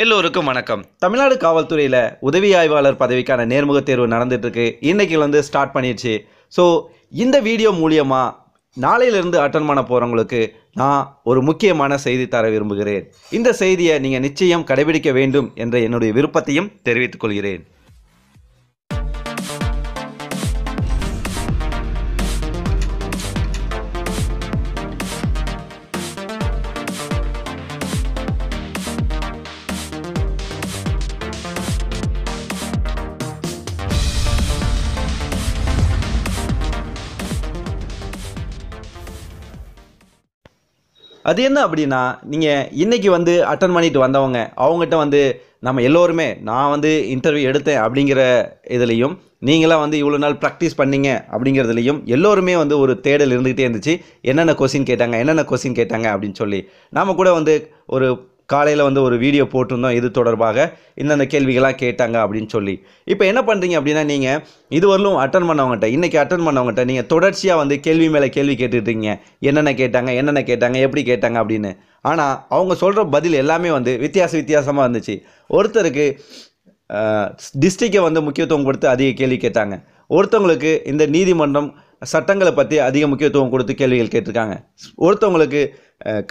எல்லோருக்கும் வணக்கம் தமிழ்நாடு காவல்துறையில் உதவி ஆய்வாளர் பதவிக்கான நேர்முக தேர்வு நடந்துட்டுருக்கு இன்றைக்கி வந்து ஸ்டார்ட் பண்ணிடுச்சு ஸோ இந்த வீடியோ மூலியமாக நாளையிலிருந்து அட்டன் பண்ண போகிறவங்களுக்கு நான் ஒரு முக்கியமான செய்தி தர விரும்புகிறேன் இந்த செய்தியை நீங்கள் நிச்சயம் கடைபிடிக்க வேண்டும் என்ற என்னுடைய விருப்பத்தையும் தெரிவித்துக் கொள்கிறேன் அது என்ன அப்படின்னா நீங்கள் இன்றைக்கி வந்து அட்டன் பண்ணிட்டு வந்தவங்க அவங்ககிட்ட வந்து நம்ம எல்லோருமே நான் வந்து இன்டர்வியூ எடுத்தேன் அப்படிங்கிற இதுலேயும் நீங்களாம் வந்து இவ்வளோ நாள் ப்ராக்டிஸ் பண்ணீங்க அப்படிங்கிறதுலையும் எல்லோருமே வந்து ஒரு தேடல் இருந்துக்கிட்டே இருந்துச்சு என்னென்ன கொஸ்டின் கேட்டாங்க என்னென்ன கொஸ்டின் கேட்டாங்க அப்படின்னு சொல்லி நாம் கூட வந்து ஒரு காலையில் வந்து ஒரு வீடியோ போட்டிருந்தோம் இது தொடர்பாக இந்தந்த கேள்விகளாக கேட்டாங்க அப்படின்னு சொல்லி இப்போ என்ன பண்ணுறீங்க அப்படின்னா நீங்கள் இதுவரையிலும் அட்டன் பண்ணவங்ககிட்ட இன்றைக்கி அட்டன் பண்ணவங்ககிட்ட நீங்கள் தொடர்ச்சியாக வந்து கேள்வி மேலே கேள்வி கேட்டுருக்கீங்க என்னென்ன கேட்டாங்க என்னென்ன கேட்டாங்க எப்படி கேட்டாங்க அப்படின்னு ஆனால் அவங்க சொல்கிற பதில் எல்லாமே வந்து வித்தியாச வித்தியாசமாக இருந்துச்சு ஒருத்தருக்கு டிஸ்ட்ரிக்கை வந்து முக்கியத்துவம் கொடுத்து அதிக கேள்வி கேட்டாங்க ஒருத்தவங்களுக்கு இந்த நீதிமன்றம் சட்டங்களை பற்றி அதிக முக்கியத்துவம் கொடுத்து கேள்விகள் கேட்டிருக்காங்க ஒருத்தவங்களுக்கு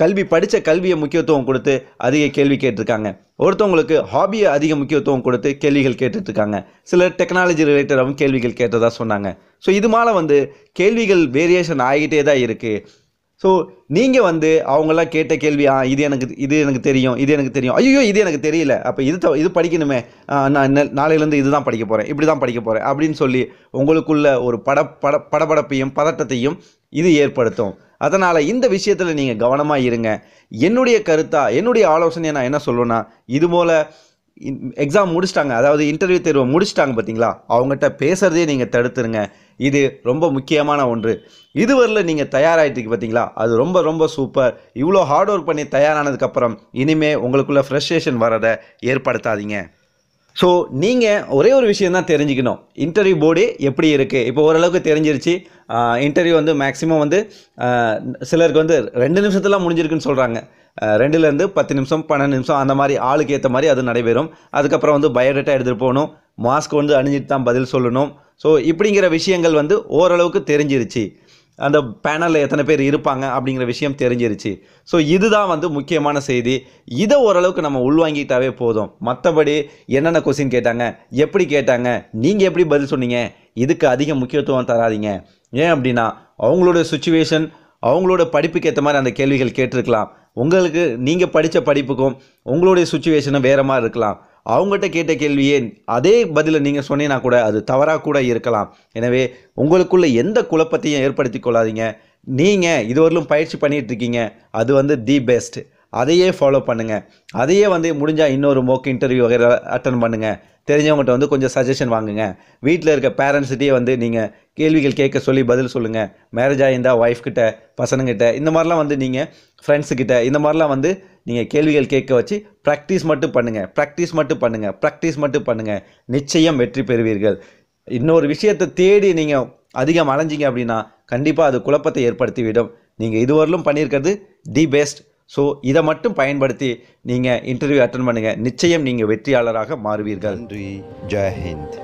கல்வி படித்த கல்வியை முக்கியத்துவம் கொடுத்து அதிக கேள்வி கேட்டிருக்காங்க ஒருத்தவங்களுக்கு ஹாபியை அதிக முக்கியத்துவம் கொடுத்து கேள்விகள் கேட்டுட்ருக்காங்க சிலர் டெக்னாலஜி ரிலேட்டடாகவும் கேள்விகள் கேட்டதாக சொன்னாங்க ஸோ இது மேலே வந்து கேள்விகள் வேரியேஷன் ஆகிட்டே தான் இருக்குது ஸோ நீங்கள் வந்து அவங்களாம் கேட்ட கேள்வி ஆ இது எனக்கு இது எனக்கு தெரியும் இது எனக்கு தெரியும் ஐயோ இது எனக்கு தெரியல அப்போ இது இது படிக்கணுமே நான் நாளையிலேருந்து இது தான் படிக்க போகிறேன் இப்படி தான் படிக்க போகிறேன் அப்படின்னு சொல்லி உங்களுக்குள்ள ஒரு பட பட படபடப்பையும் பதட்டத்தையும் இது ஏற்படுத்தும் அதனால் இந்த விஷயத்தில் நீங்கள் கவனமாக இருங்க என்னுடைய கருத்தாக என்னுடைய ஆலோசனையை நான் என்ன சொல்லுவேன்னா இது போல் எக்ஸாம் முடிச்சிட்டாங்க அதாவது இன்டர்வியூ தேர்வை முடிச்சிட்டாங்க பார்த்தீங்களா அவங்ககிட்ட பேசுகிறதே நீங்கள் தடுத்துருங்க இது ரொம்ப முக்கியமான ஒன்று இதுவரையில் நீங்கள் தயாராகிட்டு பார்த்தீங்களா அது ரொம்ப ரொம்ப சூப்பர் இவ்வளோ ஹார்ட் ஒர்க் பண்ணி தயாரானதுக்கப்புறம் இனிமேல் உங்களுக்குள்ள ஃப்ரெஷ்ஷேஷன் வரதை ஏற்படுத்தாதீங்க ஸோ நீங்கள் ஒரே ஒரு விஷயம் தான் தெரிஞ்சுக்கணும் இன்டர்வியூ போர்டு எப்படி இருக்குது இப்போ ஓரளவுக்கு தெரிஞ்சிருச்சு இன்டர்வியூ வந்து மேக்ஸிமம் வந்து சிலருக்கு வந்து ரெண்டு நிமிஷத்துலாம் முடிஞ்சிருக்குன்னு சொல்கிறாங்க ரெண்டுலேருந்து பத்து நிமிஷம் பன்னெண்டு நிமிஷம் அந்த மாதிரி ஆளுக்கு ஏற்ற மாதிரி அது நடைபெறும் அதுக்கப்புறம் வந்து பயோடேட்டா எடுத்துகிட்டு போகணும் மாஸ்க் வந்து அணிஞ்சிட்டு தான் பதில் சொல்லணும் ஸோ இப்படிங்கிற விஷயங்கள் வந்து ஓரளவுக்கு தெரிஞ்சிருச்சு அந்த பேனலில் எத்தனை பேர் இருப்பாங்க அப்படிங்கிற விஷயம் தெரிஞ்சிருச்சு ஸோ இதுதான் வந்து முக்கியமான செய்தி இதை ஓரளவுக்கு நம்ம உள்வாங்கிட்டாவே போதும் மற்றபடி என்னென்ன கொஸ்டின் கேட்டாங்க எப்படி கேட்டாங்க நீங்கள் எப்படி பதில் சொன்னீங்க இதுக்கு அதிக முக்கியத்துவம் தராதிங்க ஏன் அப்படின்னா அவங்களோட சுச்சுவேஷன் அவங்களோட படிப்புக்கு ஏற்ற மாதிரி அந்த கேள்விகள் கேட்டிருக்கலாம் உங்களுக்கு நீங்கள் படித்த படிப்புக்கும் உங்களுடைய சுச்சுவேஷனும் வேறு மாதிரி இருக்கலாம் அவங்ககிட்ட கேட்ட கேள்வியே அதே பதிலை நீங்கள் சொன்னீங்கன்னா கூட அது தவறாக கூட இருக்கலாம் எனவே உங்களுக்குள்ளே எந்த குழப்பத்தையும் ஏற்படுத்தி கொள்ளாதீங்க நீங்கள் இதுவரையிலும் பயிற்சி பண்ணிகிட்ருக்கீங்க அது வந்து தி பெஸ்ட் அதையே ஃபாலோ பண்ணுங்கள் அதையே வந்து முடிஞ்சால் இன்னொரு மோக் இன்டர்வியூ வகையில் அட்டன் பண்ணுங்கள் தெரிஞ்சவங்ககிட்ட வந்து கொஞ்சம் சஜஷன் வாங்குங்க வீட்டில் இருக்க பேரண்ட்ஸ்கிட்டயே வந்து நீங்கள் கேள்விகள் கேட்க சொல்லி பதில் சொல்லுங்கள் மேரேஜ் ஒய்ஃப் கிட்ட பசங்கக்கிட்ட இந்த மாதிரிலாம் வந்து நீங்கள் ஃப்ரெண்ட்ஸுக்கிட்ட இந்த மாதிரிலாம் வந்து நீங்கள் கேள்விகள் கேட்க வச்சு ப்ராக்டிஸ் மட்டும் பண்ணுங்கள் ப்ராக்டிஸ் மட்டும் பண்ணுங்கள் ப்ராக்டிஸ் மட்டும் பண்ணுங்கள் நிச்சயம் வெற்றி பெறுவீர்கள் இன்னொரு விஷயத்தை தேடி நீங்கள் அதிகம் அலைஞ்சிங்க அப்படின்னா கண்டிப்பாக அது குழப்பத்தை ஏற்படுத்திவிடும் நீங்கள் இதுவரையிலும் பண்ணியிருக்கிறது தி பெஸ்ட் ஸோ இதை மட்டும் பயன்படுத்தி நீங்கள் இன்டர்வியூ அட்டன் பண்ணுங்கள் நிச்சயம் நீங்கள் வெற்றியாளராக மாறுவீர்கள் நன்றி ஜெயஹிந்த்